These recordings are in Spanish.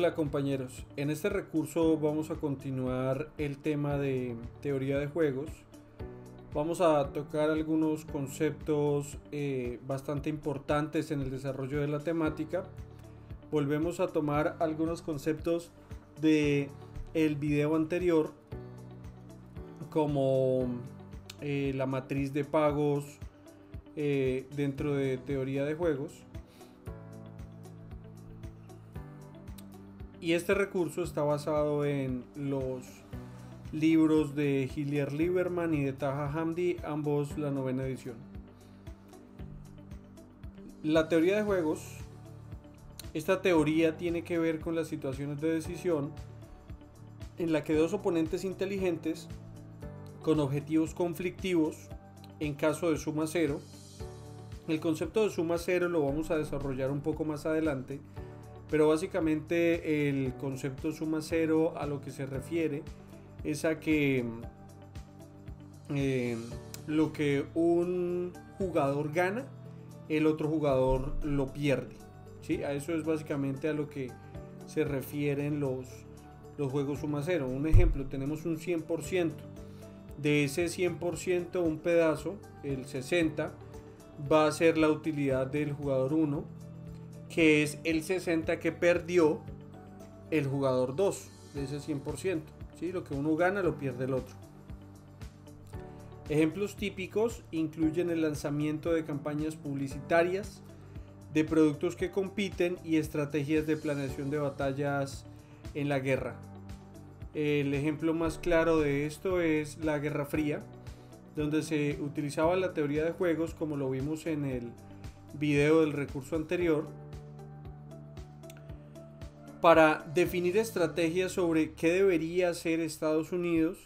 Hola compañeros, en este recurso vamos a continuar el tema de teoría de juegos. Vamos a tocar algunos conceptos eh, bastante importantes en el desarrollo de la temática. Volvemos a tomar algunos conceptos de el video anterior como eh, la matriz de pagos eh, dentro de teoría de juegos Y este recurso está basado en los libros de Hillier Lieberman y de Taha Hamdi, ambos la novena edición. La teoría de juegos. Esta teoría tiene que ver con las situaciones de decisión en la que dos oponentes inteligentes con objetivos conflictivos en caso de suma cero. El concepto de suma cero lo vamos a desarrollar un poco más adelante pero básicamente el concepto suma cero a lo que se refiere es a que eh, lo que un jugador gana, el otro jugador lo pierde. ¿sí? A eso es básicamente a lo que se refieren los, los juegos suma cero. Un ejemplo, tenemos un 100%. De ese 100%, un pedazo, el 60%, va a ser la utilidad del jugador 1 que es el 60 que perdió el jugador 2, de ese 100%. ¿sí? Lo que uno gana lo pierde el otro. Ejemplos típicos incluyen el lanzamiento de campañas publicitarias, de productos que compiten y estrategias de planeación de batallas en la guerra. El ejemplo más claro de esto es la Guerra Fría, donde se utilizaba la teoría de juegos como lo vimos en el video del recurso anterior para definir estrategias sobre qué debería hacer Estados Unidos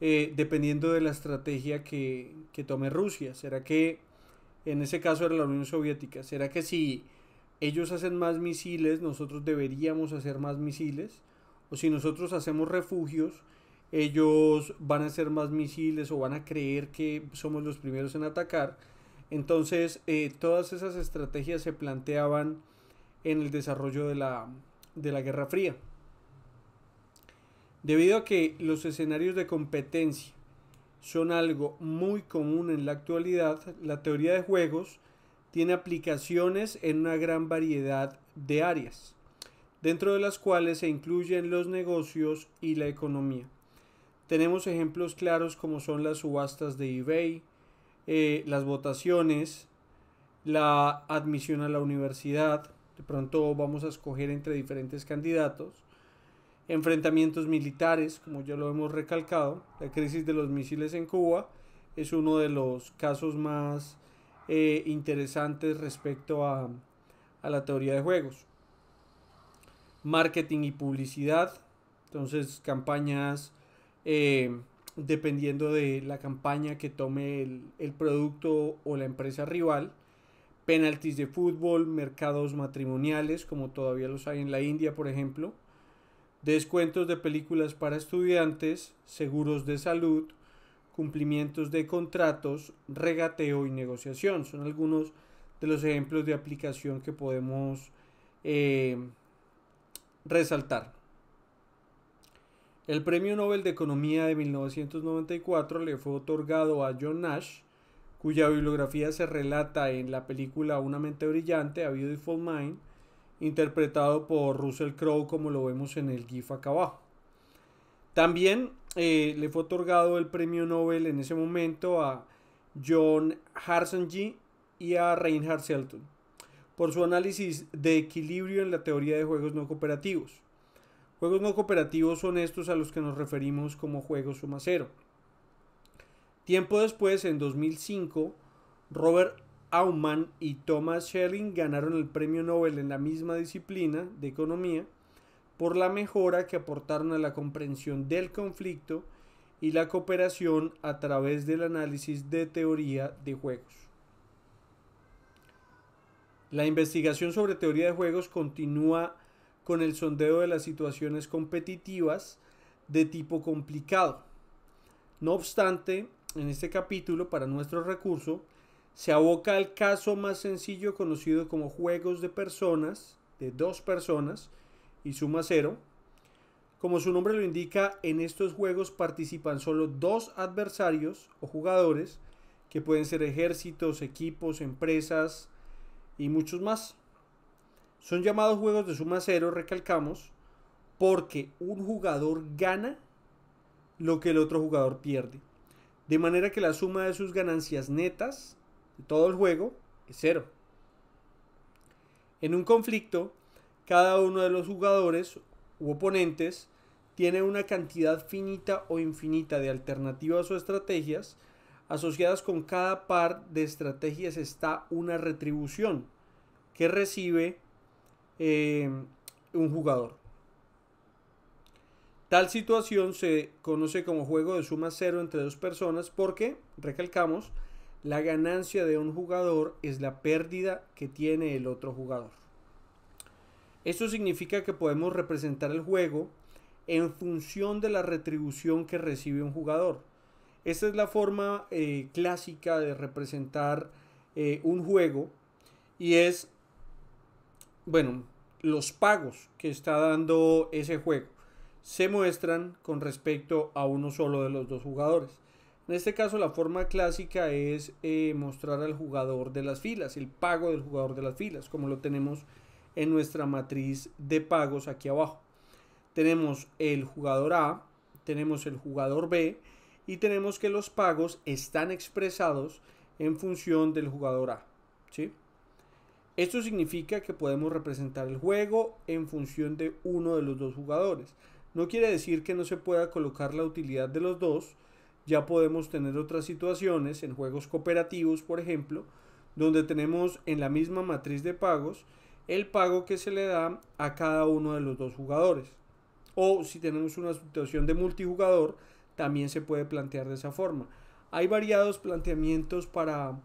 eh, dependiendo de la estrategia que, tome Rusia. ¿Será que, en ese caso era la Unión Soviética, será que si ellos hacen más misiles, nosotros deberíamos hacer más misiles? ¿O si nosotros hacemos refugios, ellos van a hacer más misiles o van a creer que somos los primeros en atacar? Entonces, eh, todas esas estrategias se planteaban en el desarrollo de la, de la Guerra Fría. Debido a que los escenarios de competencia son algo muy común en la actualidad, la teoría de juegos tiene aplicaciones en una gran variedad de áreas, dentro de las cuales se incluyen los negocios y la economía. Tenemos ejemplos claros como son las subastas de eBay, eh, las votaciones, la admisión a la universidad, de pronto vamos a escoger entre diferentes candidatos, enfrentamientos militares, como ya lo hemos recalcado, la crisis de los misiles en Cuba es uno de los casos más eh, interesantes respecto a, la teoría de juegos. Marketing y publicidad, entonces campañas eh, dependiendo de la campaña que tome el, producto o la empresa rival penaltis de fútbol, mercados matrimoniales, como todavía los hay en la India, por ejemplo, descuentos de películas para estudiantes, seguros de salud, cumplimientos de contratos, regateo y negociación. Son algunos de los ejemplos de aplicación que podemos eh, resaltar. El Premio Nobel de Economía de 1994 le fue otorgado a John Nash, cuya bibliografía se relata en la película Una mente brillante, A Beautiful Mind, interpretado por Russell Crowe como lo vemos en el GIF acá abajo. También eh, le fue otorgado el premio Nobel en ese momento a John Harsanyi y a Reinhard Selton por su análisis de equilibrio en la teoría de juegos no cooperativos. Juegos no cooperativos son estos a los que nos referimos como juegos suma cero. Tiempo después, en 2005, Robert Aumann y Thomas Schelling ganaron el premio Nobel en la misma disciplina de economía por la mejora que aportaron a la comprensión del conflicto y la cooperación a través del análisis de teoría de juegos. La investigación sobre teoría de juegos continúa con el sondeo de las situaciones competitivas de tipo complicado. No obstante, en este capítulo para nuestro recurso se aboca al caso más sencillo conocido como juegos de personas, de dos personas y suma cero. Como su nombre lo indica, en estos juegos participan solo dos adversarios o jugadores, que pueden ser ejércitos, equipos, empresas y muchos más. Son llamados juegos de suma cero, recalcamos, porque un jugador gana lo que el otro jugador pierde. De manera que la suma de sus ganancias netas de todo el juego es cero. En un conflicto, cada uno de los jugadores u oponentes tiene una cantidad finita o infinita de alternativas o estrategias. Asociadas con cada par de estrategias está una retribución que recibe eh, un jugador. Tal situación se conoce como juego de suma cero entre dos personas porque, recalcamos, la ganancia de un jugador es la pérdida que tiene el otro jugador. Esto significa que podemos representar el juego en función de la retribución que recibe un jugador. Esta es la forma eh, clásica de representar eh, un juego y es, bueno, los pagos que está dando ese juego se muestran con respecto a uno solo de los dos jugadores. En este caso la forma clásica es eh, mostrar al jugador de las filas, el pago del jugador de las filas, como lo tenemos en nuestra matriz de pagos aquí abajo. Tenemos el jugador A, tenemos el jugador B y tenemos que los pagos están expresados en función del jugador A. Esto significa que podemos representar el juego en función de uno de los dos jugadores. No quiere decir que no se pueda colocar la utilidad de los dos. Ya podemos tener otras situaciones en juegos cooperativos, por ejemplo, donde tenemos en la misma matriz de pagos el pago que se le da a cada uno de los dos jugadores. O si tenemos una situación de multijugador, también se puede plantear de esa forma. Hay variados planteamientos para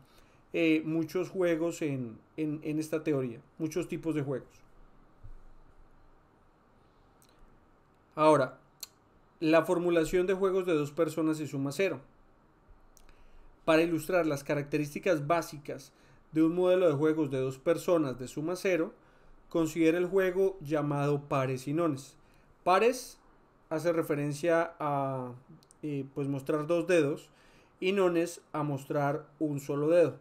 eh, muchos juegos en esta teoría, muchos tipos de juegos. Ahora, la formulación de juegos de dos personas y suma cero. Para ilustrar las características básicas de un modelo de juegos de dos personas de suma cero, considera el juego llamado pares y nones. Pares hace referencia a eh, pues, mostrar dos dedos y nones a mostrar un solo dedo.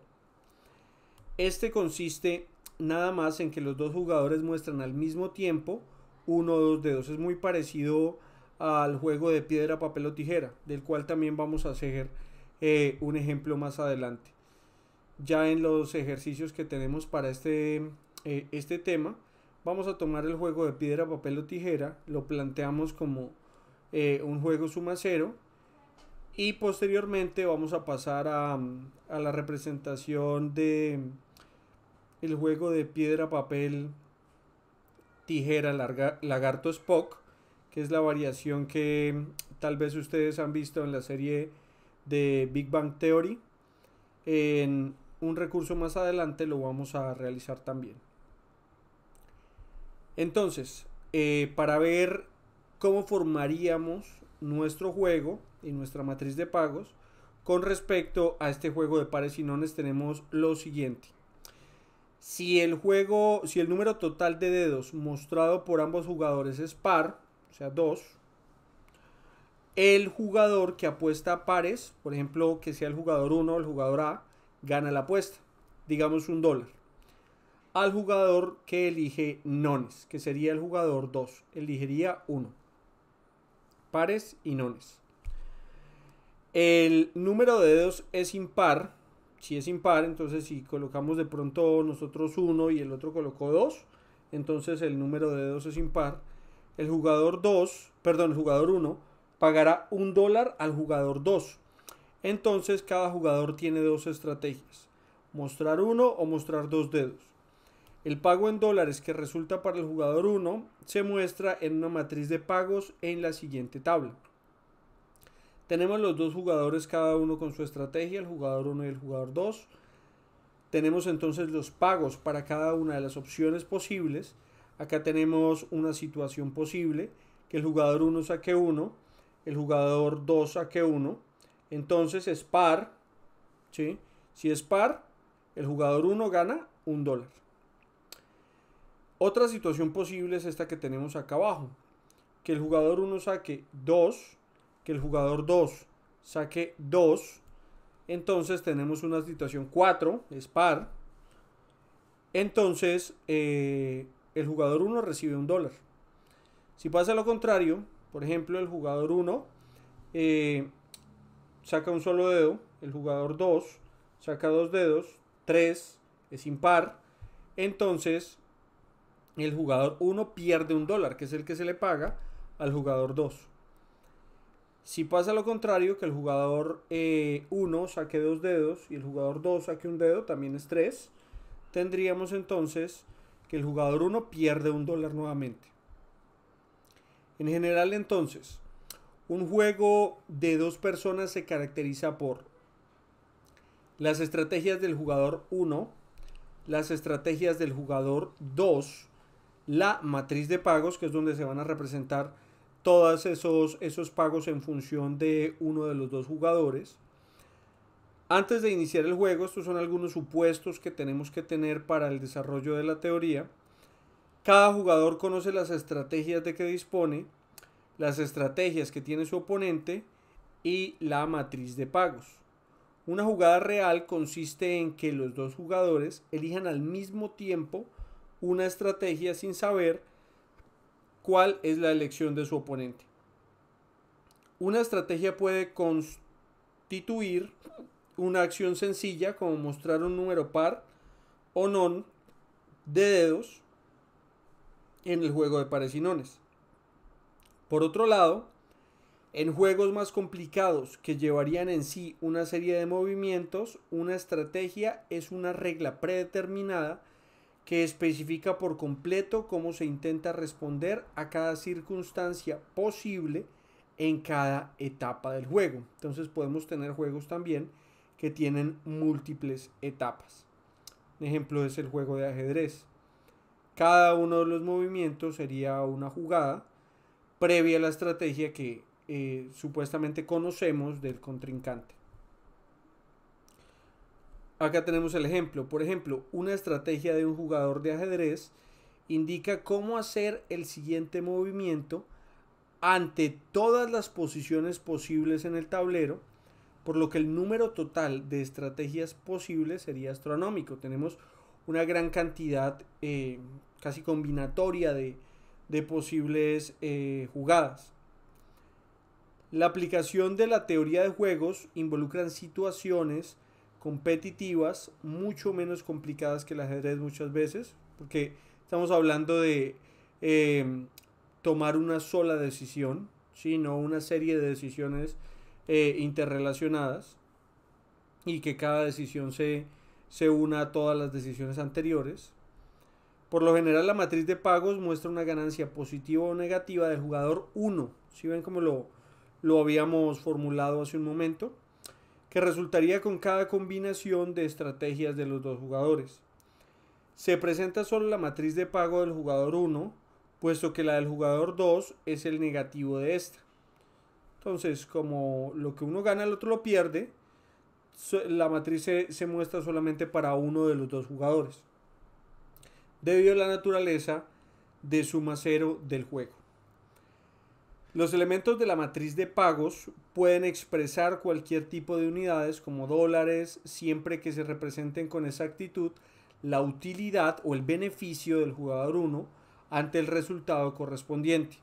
Este consiste nada más en que los dos jugadores muestran al mismo tiempo 1 o 2 dedos. Es muy parecido al juego de piedra, papel o tijera, del cual también vamos a hacer eh, un ejemplo más adelante. Ya en los ejercicios que tenemos para este, eh, este tema, vamos a tomar el juego de piedra, papel o tijera, lo planteamos como eh, un juego suma cero y posteriormente vamos a pasar a, la representación de el juego de piedra, papel tijera lagarto Spock, que es la variación que mm, tal vez ustedes han visto en la serie de Big Bang Theory. En un recurso más adelante lo vamos a realizar también. Entonces, eh, para ver cómo formaríamos nuestro juego y nuestra matriz de pagos, con respecto a este juego de pares y nones tenemos lo siguiente. Si el juego, si el número total de dedos mostrado por ambos jugadores es par, o sea, 2, el jugador que apuesta pares, por ejemplo, que sea el jugador 1 el jugador A, gana la apuesta, digamos un dólar. Al jugador que elige nones, que sería el jugador 2, elegiría 1. Pares y nones. El número de dedos es impar, si es impar, entonces si colocamos de pronto nosotros uno y el otro colocó dos, entonces el número de dedos es impar. El jugador 2, perdón, el jugador 1 pagará un dólar al jugador 2. Entonces cada jugador tiene dos estrategias, mostrar uno o mostrar dos dedos. El pago en dólares que resulta para el jugador 1 se muestra en una matriz de pagos en la siguiente tabla. Tenemos los dos jugadores, cada uno con su estrategia, el jugador 1 y el jugador 2. Tenemos entonces los pagos para cada una de las opciones posibles. Acá tenemos una situación posible, que el jugador 1 saque 1, el jugador 2 saque 1. Entonces es par, Si es par, el jugador 1 gana un dólar. Otra situación posible es esta que tenemos acá abajo, que el jugador 1 saque 2, que el jugador 2 saque 2, entonces tenemos una situación 4, es par. Entonces eh, el jugador 1 recibe un dólar. Si pasa lo contrario, por ejemplo, el jugador 1 eh, saca un solo dedo, el jugador 2 saca dos dedos, 3 es impar, entonces el jugador 1 pierde un dólar, que es el que se le paga al jugador 2. Si pasa lo contrario, que el jugador 1 eh, saque dos dedos y el jugador 2 saque un dedo, también es 3, tendríamos entonces que el jugador 1 pierde un dólar nuevamente. En general entonces, un juego de dos personas se caracteriza por las estrategias del jugador 1, las estrategias del jugador 2, la matriz de pagos, que es donde se van a representar todos esos, esos pagos en función de uno de los dos jugadores. Antes de iniciar el juego, estos son algunos supuestos que tenemos que tener para el desarrollo de la teoría. Cada jugador conoce las estrategias de que dispone, las estrategias que tiene su oponente y la matriz de pagos. Una jugada real consiste en que los dos jugadores elijan al mismo tiempo una estrategia sin saber cuál es la elección de su oponente. Una estrategia puede constituir una acción sencilla como mostrar un número par o non de dedos en el juego de parecinones. Por otro lado, en juegos más complicados que llevarían en sí una serie de movimientos, una estrategia es una regla predeterminada que especifica por completo cómo se intenta responder a cada circunstancia posible en cada etapa del juego. Entonces podemos tener juegos también que tienen múltiples etapas. Un ejemplo es el juego de ajedrez. Cada uno de los movimientos sería una jugada previa a la estrategia que eh, supuestamente conocemos del contrincante. Acá tenemos el ejemplo. Por ejemplo, una estrategia de un jugador de ajedrez indica cómo hacer el siguiente movimiento ante todas las posiciones posibles en el tablero, por lo que el número total de estrategias posibles sería astronómico. Tenemos una gran cantidad eh, casi combinatoria de, posibles eh, jugadas. La aplicación de la teoría de juegos involucran situaciones competitivas, mucho menos complicadas que el ajedrez muchas veces, porque estamos hablando de em, tomar una sola decisión, sino una serie de decisiones eh, interrelacionadas y que cada decisión se, una a todas las decisiones anteriores. Por lo general la matriz de pagos muestra una ganancia positiva o negativa del jugador 1. Si ven como lo habíamos formulado hace un momento que resultaría con cada combinación de estrategias de los dos jugadores. Se presenta solo la matriz de pago del jugador 1, puesto que la del jugador 2 es el negativo de esta. Entonces, como lo que uno gana el otro lo pierde, la matriz se, muestra solamente para uno de los dos jugadores, debido a la naturaleza de suma cero del juego. Los elementos de la matriz de pagos pueden expresar cualquier tipo de unidades como dólares, siempre que se representen con exactitud la utilidad o el beneficio del jugador 1 ante el resultado correspondiente.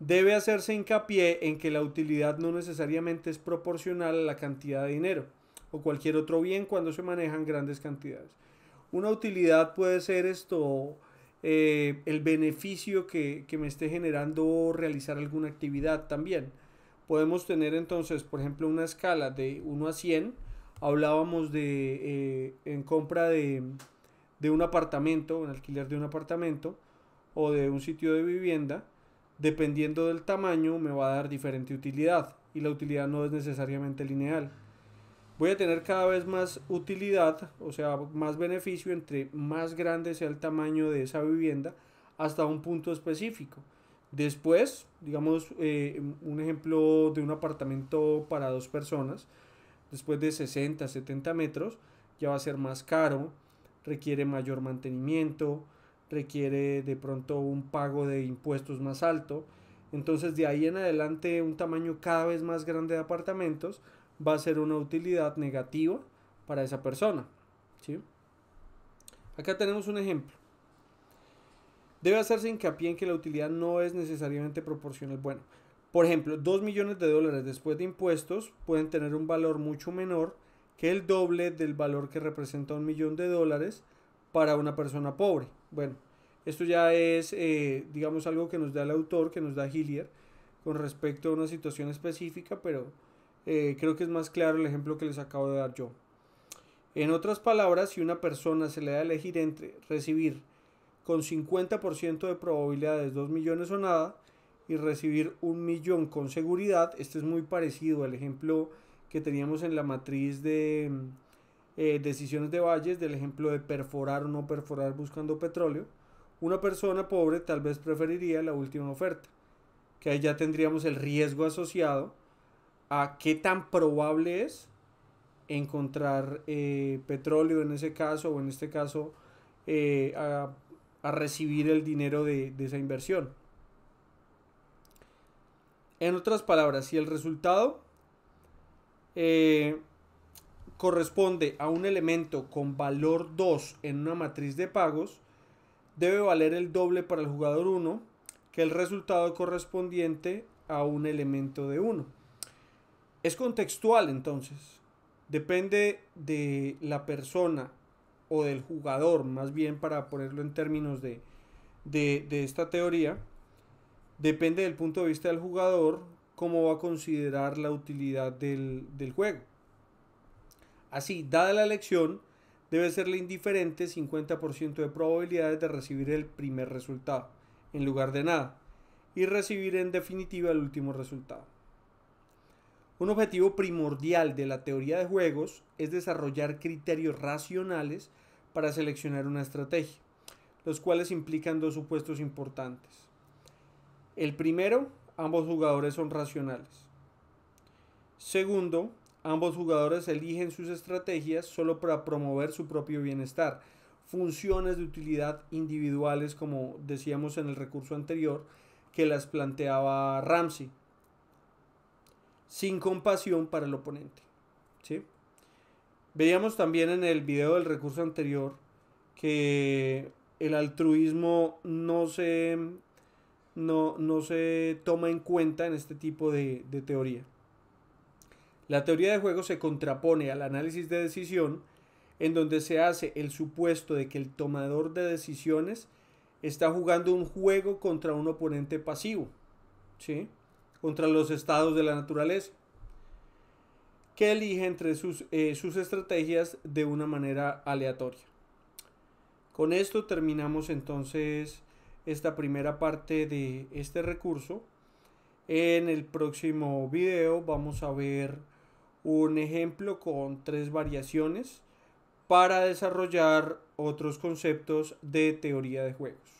Debe hacerse hincapié en que la utilidad no necesariamente es proporcional a la cantidad de dinero o cualquier otro bien cuando se manejan grandes cantidades. Una utilidad puede ser esto eh, el beneficio que, me esté generando realizar alguna actividad también. Podemos tener entonces, por ejemplo, una escala de 1 a 100. Hablábamos de eh, en compra de, de un apartamento, un alquiler de un apartamento o de un sitio de vivienda. Dependiendo del tamaño, me va a dar diferente utilidad y la utilidad no es necesariamente lineal voy a tener cada vez más utilidad, o sea, más beneficio entre más grande sea el tamaño de esa vivienda hasta un punto específico. Después, digamos, eh, un ejemplo de un apartamento para dos personas, después de 60, 70 metros, ya va a ser más caro, requiere mayor mantenimiento, requiere de pronto un pago de impuestos más alto. Entonces, de ahí en adelante, un tamaño cada vez más grande de apartamentos va a ser una utilidad negativa para esa persona. ¿sí? Acá tenemos un ejemplo. Debe hacerse hincapié en que la utilidad no es necesariamente proporcional. Bueno, por ejemplo, dos millones de dólares después de impuestos pueden tener un valor mucho menor que el doble del valor que representa un millón de dólares para una persona pobre. Bueno, esto ya es, eh, digamos, algo que nos da el autor, que nos da Hillier, con respecto a una situación específica, pero eh, creo que es más claro el ejemplo que les acabo de dar yo. En otras palabras, si una persona se le da a elegir entre recibir con 50% de probabilidades 2 millones o nada y recibir un millón con seguridad, este es muy parecido al ejemplo que teníamos en la matriz de eh, decisiones de valles, del ejemplo de perforar o no perforar buscando petróleo, una persona pobre tal vez preferiría la última oferta, que ahí ya tendríamos el riesgo asociado a qué tan probable es encontrar eh, petróleo en ese caso o en este caso eh, a, recibir el dinero de, esa inversión. En otras palabras, si el resultado eh, corresponde a un elemento con valor 2 en una matriz de pagos, debe valer el doble para el jugador 1 que el resultado correspondiente a un elemento de 1. Es contextual entonces. Depende de la persona o del jugador, más bien para ponerlo en términos de, esta teoría. Depende del punto de vista del jugador cómo va a considerar la utilidad del, del juego. Así, dada la elección, debe serle indiferente 50% de probabilidades de recibir el primer resultado, en lugar de nada, y recibir en definitiva el último resultado. Un objetivo primordial de la teoría de juegos es desarrollar criterios racionales para seleccionar una estrategia, los cuales implican dos supuestos importantes. El primero, ambos jugadores son racionales. Segundo, ambos jugadores eligen sus estrategias solo para promover su propio bienestar. Funciones de utilidad individuales, como decíamos en el recurso anterior, que las planteaba Ramsey sin compasión para el oponente. ¿sí? Veíamos también en el video del recurso anterior que el altruismo no se, no, se toma en cuenta en este tipo de, de teoría. La teoría de juego se contrapone al análisis de decisión, en donde se hace el supuesto de que el tomador de decisiones está jugando un juego contra un oponente pasivo. ¿sí? contra los estados de la naturaleza, que elige entre sus, eh, sus estrategias de una manera aleatoria. Con esto terminamos entonces esta primera parte de este recurso. En el próximo video vamos a ver un ejemplo con tres variaciones para desarrollar otros conceptos de teoría de juegos.